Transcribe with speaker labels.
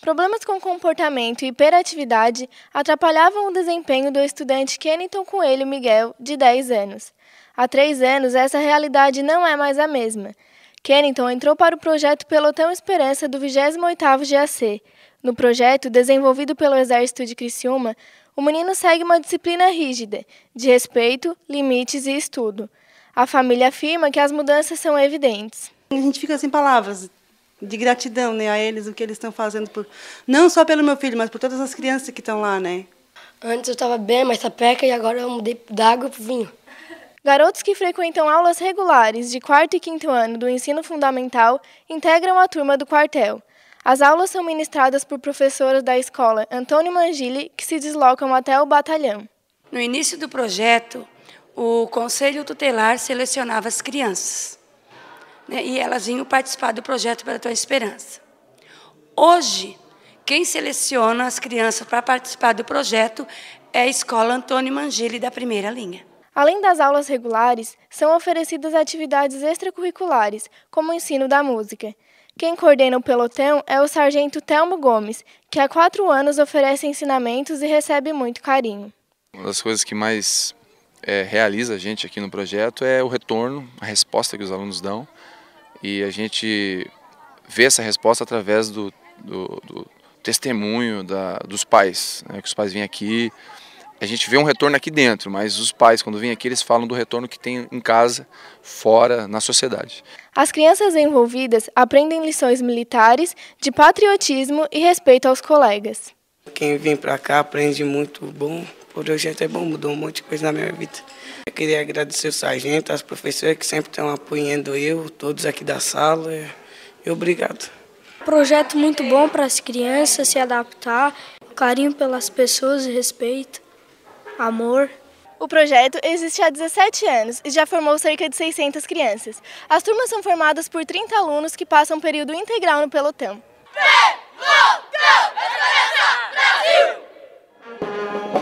Speaker 1: Problemas com comportamento e hiperatividade atrapalhavam o desempenho do estudante Kenton Coelho Miguel, de 10 anos. Há três anos, essa realidade não é mais a mesma. Kenton entrou para o projeto Pelotão Esperança do 28º GAC. No projeto, desenvolvido pelo Exército de Criciúma, o menino segue uma disciplina rígida, de respeito, limites e estudo. A família afirma que as mudanças são evidentes. A gente fica sem palavras, de gratidão né, a eles, o que eles estão fazendo, por, não só pelo meu filho, mas por todas as crianças que estão lá, né? Antes eu estava bem mais sapeca tá e agora eu mudei da água para vinho. Garotos que frequentam aulas regulares de quarto e quinto ano do ensino fundamental integram a turma do quartel. As aulas são ministradas por professoras da escola Antônio Mangili, que se deslocam até o batalhão.
Speaker 2: No início do projeto, o Conselho Tutelar selecionava as crianças né, e elas vinham participar do projeto Para a Tua Esperança. Hoje, quem seleciona as crianças para participar do projeto é a Escola Antônio Mangili, da primeira linha.
Speaker 1: Além das aulas regulares, são oferecidas atividades extracurriculares, como o ensino da música. Quem coordena o pelotão é o sargento Telmo Gomes, que há quatro anos oferece ensinamentos e recebe muito carinho.
Speaker 3: Uma das coisas que mais é, realiza a gente aqui no projeto é o retorno, a resposta que os alunos dão e a gente vê essa resposta através do, do, do testemunho da, dos pais, né? que os pais vêm aqui. A gente vê um retorno aqui dentro, mas os pais, quando vêm aqui, eles falam do retorno que tem em casa, fora, na sociedade.
Speaker 1: As crianças envolvidas aprendem lições militares de patriotismo e respeito aos colegas.
Speaker 4: Quem vem para cá aprende muito bom, por hoje até bom, mudou um monte de coisa na minha vida queria agradecer o sargento, as professoras que sempre estão apoiando eu, todos aqui da sala. E obrigado. Projeto muito bom para
Speaker 1: as crianças se adaptar, carinho pelas pessoas, respeito, amor. O projeto existe há 17 anos e já formou cerca de 600 crianças. As turmas são formadas por 30 alunos que passam um período integral no pelotão. Pelotão!
Speaker 4: Brasil!